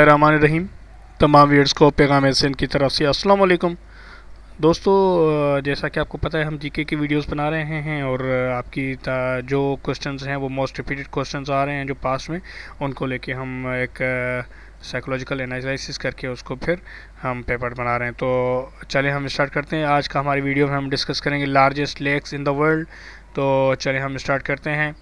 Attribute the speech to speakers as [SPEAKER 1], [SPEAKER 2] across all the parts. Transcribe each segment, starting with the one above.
[SPEAKER 1] रहीम तमाम वीडर्स को पैगाम सिंह की तरफ से अस्सलाम दोस्तों जैसा कि आपको पता है हम जीके की वीडियोस बना रहे हैं और आपकी जो क्वेश्चंस हैं वो मोस्ट रिपीटेड क्वेश्चंस आ रहे हैं जो पास में उनको लेके हम एक साइकोलॉजिकल एनालिसिस करके उसको फिर हम पेपर बना रहे हैं तो चले हम स्टार्ट करते हैं आज का हमारी वीडियो में हम डिस्कस करेंगे largest lakes in the world तो चले हम स्टार्ट करते हैं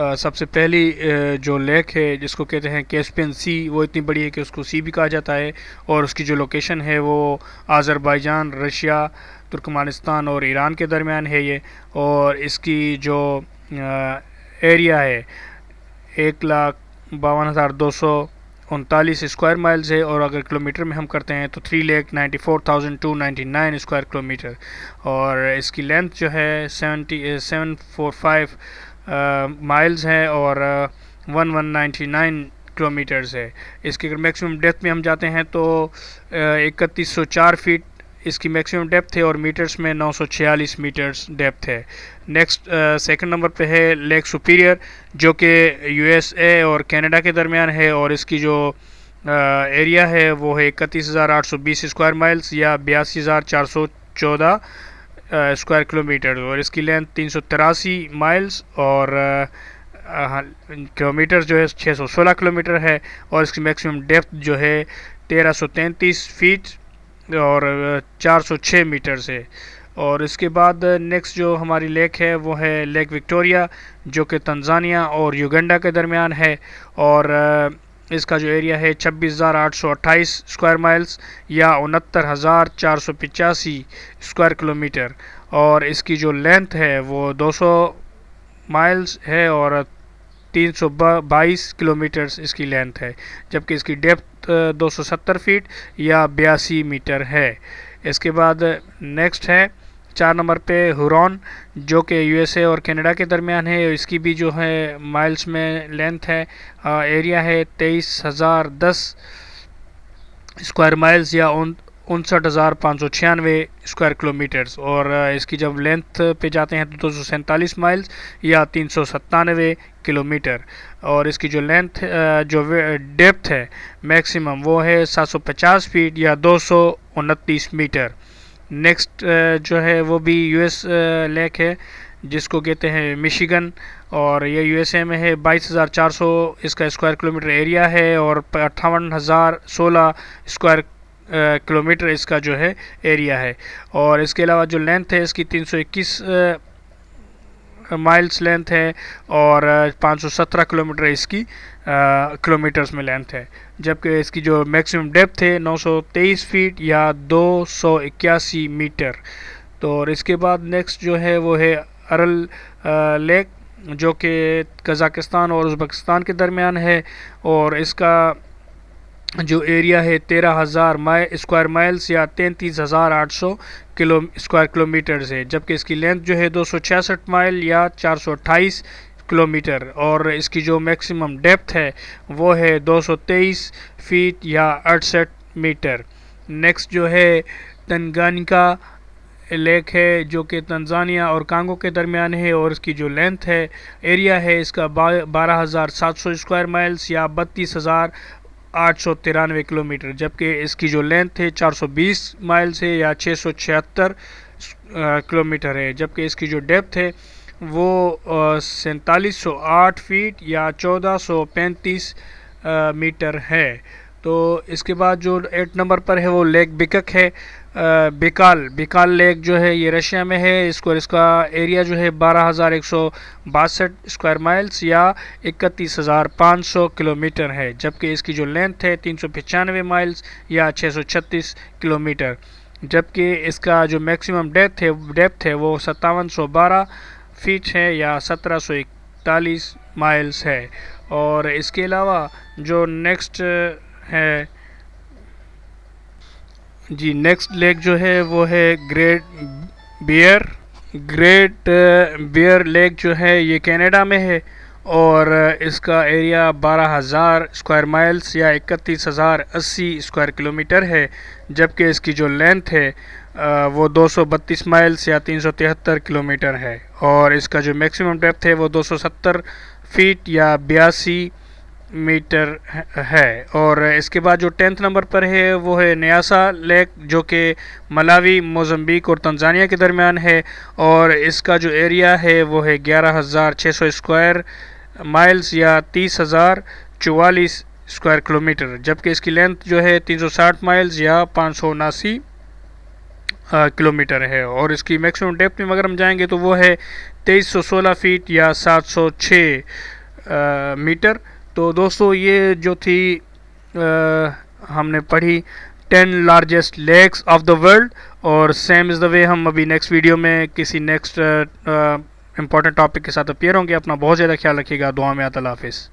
[SPEAKER 1] सबसे पहली जो लेक है जिसको कहते हैं कैसपियन सी वो इतनी बड़ी है कि उसको सी भी कहा जाता है और उसकी जो लोकेशन है वो आज़रबाईजान रशिया तुर्कमानिस्तान और ईरान के दरमियान है ये और इसकी जो एरिया है एक लाख बावन हज़ार दो सौ उनतालीस स्क्वायर माइल्स है और अगर किलोमीटर में हम करते हैं तो three lakh ninety four thousand two ninety nine square kilometre और इसकी लेंथ जो है seventy seven four five miles हैं और one one ninety nine kilometres है इसकी अगर मैक्सिमम डेप्थ में हम जाते हैं तो uh, इकतीस सौ चार फीट इसकी मैक्सिमम डेप्थ है और मीटर्स में नौ सौ छियालीस मीटर्स डेप्थ है नेक्स्ट सेकंड नंबर पे है लेक सुपीरियर जो कि यूएसए और कनाडा के दरमियान है और इसकी जो एरिया uh, है वो है इकतीस स्क्वायर माइल्स या बयासी स्क्वायर किलोमीटर और इसकी लेंथ तीन सौ तिरासी माइल्स और किलोमीटर जो है छः सौ सोलह किलोमीटर है और इसकी मैक्सिमम डेप्थ जो है तेरह सौ तैंतीस फीट और चार सौ छः मीटर से और इसके बाद नेक्स्ट जो हमारी लेक है वो है लेक विक्टोरिया जो कि तंजानिया और युगंडा के दरमियान है और इसका जो एरिया है छब्बीस हज़ार आठ सौ अट्ठाईस स्क्वायर माइल्स या उनहत्तर हज़ार चार सौ स्क्वायर किलोमीटर और इसकी जो लेंथ है वो दो सौ माइल्स है और तीन सौ बाईस किलोमीटर्स इसकी लेंथ है जबकि इसकी डेप्थ दो सौ सत्तर फीट या बयासी मीटर है इसके बाद नेक्स्ट है चार नंबर पे हुरॉन जो कि यूएसए और कनाडा के दरमियान है इसकी भी जो है माइल्स में लेंथ है आ, एरिया है तेईस हज़ार दस स्क्वायर माइल्स या उन उनसठ हज़ार पाँच सौ छियानवे स्क्वायर किलोमीटर्स और इसकी जब लेंथ पे जाते हैं तो दो सौ सैंतालीस माइल्स या तीन सौ सत्तानवे किलोमीटर और इसकी जो लेंथ जो डेप्थ है मैक्सिमम वो है सात सौ पचास फीट या दो सौ उनतीस मीटर नेक्स्ट uh, जो है वो भी यूएस लेक uh, है जिसको कहते हैं मिशिगन और ये यूएसए में है 22,400 इसका स्क्वायर किलोमीटर एरिया है और अट्ठावन हज़ार सोलह स्क्वायर किलोमीटर uh, इसका जो है एरिया है और इसके अलावा जो लेंथ है इसकी 321 माइल्स लेंथ है और 517 किलोमीटर इसकी किलोमीटर्स में लेंथ है जबकि इसकी जो मैक्सिमम डेप्थ है 923 फीट या 281 मीटर तो और इसके बाद नेक्स्ट जो है वो है अरल लेक जो कि कज़ाकिस्तान और उज़्बकिस्तान के दरमियान है और इसका जो एरिया है तेरह हज़ार माइ स्क्वायर माइल्स या तैंतीस हज़ार आठ सौ किलो स्क्वायर किलोमीटर्स है जबकि इसकी लेंथ जो है दो सौ छियासठ माइल या चार सौ अट्ठाईस किलोमीटर और इसकी जो मैक्सिमम डेप्थ है वो है दो सौ तेईस फीट या अड़सठ मीटर नेक्स्ट जो है तनगानिका लेक है जो कि तंजानिया और कांगो के दरमियान है और इसकी जो लेंथ है एरिया है इसका बारह हज़ार सात सौ स्क्वायर माइल्स या बत्तीस हज़ार आठ सौ तिरानवे किलोमीटर जबकि इसकी जो लेंथ है 420 माइल से या छः सौ छिहत्तर किलोमीटर है जबकि इसकी जो डेप्थ है वो सैंतालीस सौ आठ फीट या चौदह सौ पैंतीस मीटर है तो इसके बाद जो एट नंबर पर है वो लेक बिकक है बिकाल बिकाल लेक जो है ये रशिया में है इसको इसका एरिया जो है बारह हज़ार एक सौ बासठ स्क्वायर माइल्स या इकतीस हज़ार पाँच सौ किलोमीटर है जबकि इसकी जो लेंथ है तीन सौ पचानवे माइल्स या छः सौ छत्तीस किलोमीटर जबकि इसका जो मैक्सिमम डेप्थ है डेप्थ है वो सत्तावन सौ बारह फीट है या सत्रह सौ इकतालीस माइल्स है और इसके अलावा जो नेक्स्ट है जी नेक्स्ट लेक जो है वो है Great Bear Great Bear Lake जो है ये कनाडा में है और uh, इसका एरिया 12,000 स्क्वायर माइल्स या इकतीस हज़ार अस्सी स्क्वायर किलोमीटर है जबकि इसकी जो लेंथ है uh, वो 232 माइल्स या 373 किलोमीटर है और इसका जो मैक्सिमम डेप्थ है वो 270 फीट या बयासी मीटर है और इसके बाद जो टेंथ नंबर पर है वो है न्यासा लेक जो कि मलावी मोजम्बिक और तंजानिया के दरमियान है और इसका जो एरिया है वो है ग्यारह हज़ार छः सौ स्क्वायर माइल्स या तीस हज़ार चवालीस स्क्वायर किलोमीटर जबकि इसकी लेंथ जो है तीन सौ साठ माइल्स या पाँच सौ उनासी किलोमीटर है और इसकी मैक्सिमम डेप्थ में अगर हम जाएंगे तो वो है तेईस सौ सोलह फीट या सात सौ छः मीटर तो दोस्तों ये जो थी आ, हमने पढ़ी ten largest lakes of the world और सेम इज़ द वे हम अभी नेक्स्ट वीडियो में किसी नेक्स्ट इंपॉर्टेंट टॉपिक के साथ अपियर होंगे अपना बहुत ज़्यादा ख्याल रखिएगा दुआ में आता हाफिज़